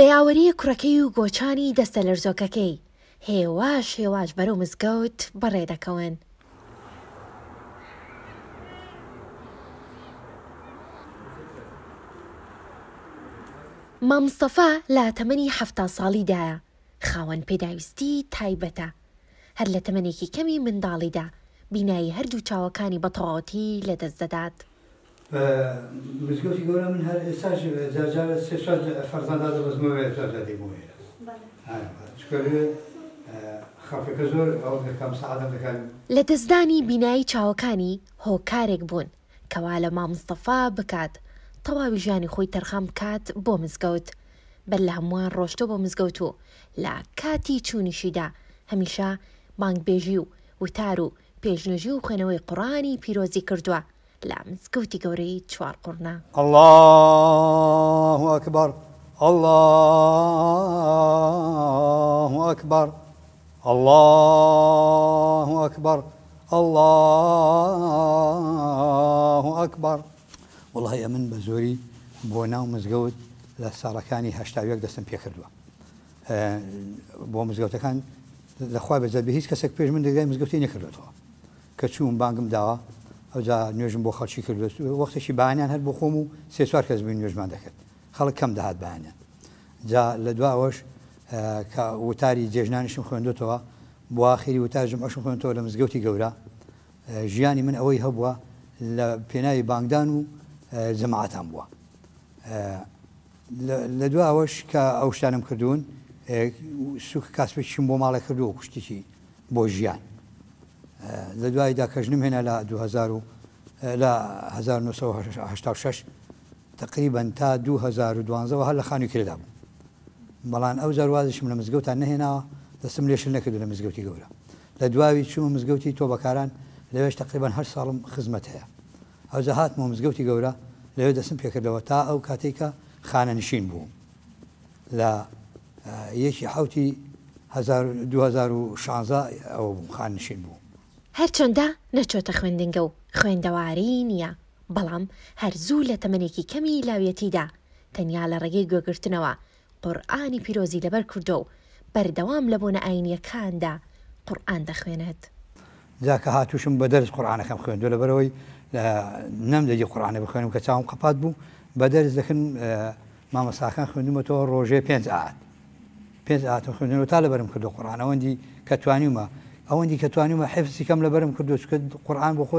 بەیاوەریە کوڕەکەی و گۆچانی دەستە لەرزۆکەکەی هێواش هێواش بەرەو مزگەوت بەڕێ دەکەون. مامستەفا لا تەمەنی هەفتا ساڵیدایە خاوەن پێداویستی تایبەتە هەر لە تەمەنێکی کەمی منداڵیدا بینایی هەردوو چاوەکانی بەتەواوەتی لەدەست دەدات. مزگەوتی گەورە من هەر ئێستاش جارجارە سێ فەرزاندا دەبزمەوەێت دەدەیمێ خەفەکە زۆر ئەو دەکەم سعادە دەکەن لە دەستدانی بینایی چاوەکانی هۆکارێک بوون کەوا لە مامستەفا بکات تەواوی ژیانی خۆی تەرخەم کات بۆ مزگەوت بەر لە هەمووان ڕۆشتۆ بۆ مزگەوت و لە کاتی چوونیشیدا هەمیشە بانگبێژی و وتار و پێشنەژی و خوێنەوەی قڕانی پیرۆزی کردووە لا مزگەوتی قوري تشوار قرنا الله أكبر الله أكبر الله أكبر الله أكبر والله يا من بە زۆری بۆ ناو مزگەوت لە ساڵەکانی هەشتاویەک دەستم اه، بو مزقوت كان لەخوای بەزەبی هیچ کەسێک پێش من دەگای مزگەوتی نەکردێتەوە کە چوون بانگم داوە ئەوجا نوێژم بۆ خەڵکی کرد وەختێکی بانیان هەر بۆ خۆم و سێ چوار کەس بین نوێژمان دەکرد خەڵک کەم دەهات بانیان جا لە دواوەش کە وتاری جێژنانیشم خوێندوتەوە بۆ آخری وتاژم ئەشم خوێنتەوە لە مزگەوتی گەورە ژیانی من ئەوەی هەبووە لە پێناوی بانگدان و جەماعتان بووە لە دواوەش کە ئەو شتانم کردوون سوک کاسپێکشم بۆ ماڵە کردو و کوشتێکی بۆ ژیان لە دوایدا کەژنم هێنا لە 1986 تقریبان تا 2012 هەر لە خانی کردا بوو بەڵام ئەو زارواازشم لە مزگەوتان نهێناوە دەسم لێش نەکردو لە مزگەوتی گەورە لە دواوی چوو مزگەوتی تۆ بەکاران لەوێش تقریبان هەر ساڵم خزمەت هەیە ئەو زەهاتمە مزگەوتی گەورە لەوێ دەسم پێکردەوە تا ئەو کاتێکە خانە نشین بوو لە یەکی حوتی 2016 ئەوە بوو خانشین بوو هەرچەندە نەچۆتە خوێندنگە و خوێندەواری نییە بەڵام هەر زوو لە تەمەێکی کەمی لاویەتیدا تەنیا لە ڕێگەی گوێگرتنەوە قورآانی پیرۆزی لەبەر کوردۆ و بەردەوام لە بۆنە ئاینیەکاندا قورآان دەخوێنێت جاکە هاتوشم بە دەرز قورآانەکەم خوێندو لە بەرەوەی نەمدەجی قورآانە بخوێنم کە چاوم قپات بوو بە دەرز دەکەن مامەساکان خوێنمەوە ڕۆژێ پێنج ئاات پێنج ئاتم خوێنەوە تا لەبەرم کردو قورآانەوەندی کە توانیمە او اندی ئەوەندی کە توانیمە حفزی کەم لە بەرم کردوچ کرد قورآان بۆ خۆ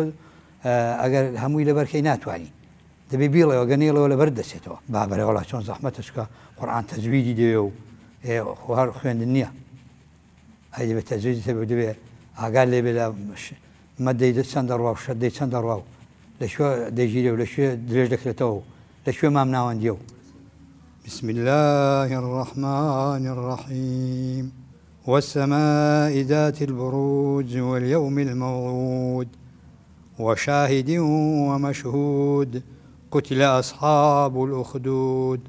ئەگەر هەمووی لە بەرکەی ناتوانین دەبێ بیڵەوە گەنێڵەوە لە بەر دەچێتەوە بابرەوەڵا چۆن زەحمەتەشکە قورآان تەزویدی دێ و هەر خوێندن نییە ئەی بە تەزویدی تێ دەبێ ئاگال لێبێ لە مەدەی دە چەندە ڕوا و شەدەی چەندە ڕوا و لەشوێ دەژیرە و لەشوێ درێژ دەکرێتەوە لەشوێ مام ناوەندیە و بسم الله الرحمن الرحيم والسماء ذات البروج واليوم الموعود وشاهد ومشهود قتل أصحاب الأخدود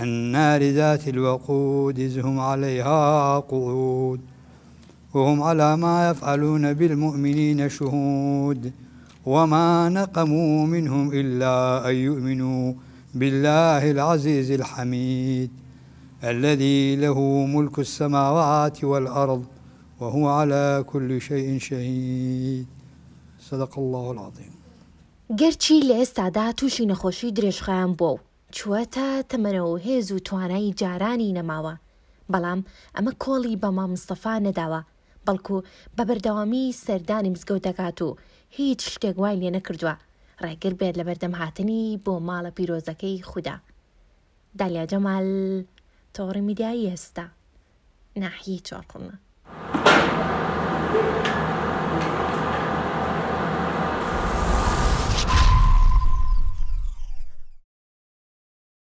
النار ذات الوقود إذ هم عليها قعود وهم على ما يفعلون بالمؤمنين شهود وما نقموا منهم إلا أن يؤمنوا بالله العزيز الحميد الذي له ملك السماوات والأرض وهو على كل شيء شهيد صدق الله العظيم گەرچی لە ئێستادا تووشی نەخۆشی درێژخیان بووە و چوەتە تەمەنەوە هێز و توانایی جارانی نەماوە بەڵام ئەمە کۆڵی بە مامستەفا نەداوە بەڵکو بە بەردەوامی سەردانی مزگەوت دەکات و هیچ شتێک وای لێ نەکردووە ڕێگر بێت لە بەردەم هاتنی بۆ ماڵە پیرۆزەکەی خوددا دالیا جەمال تورمی داری هست؟ نه یه چاره نه.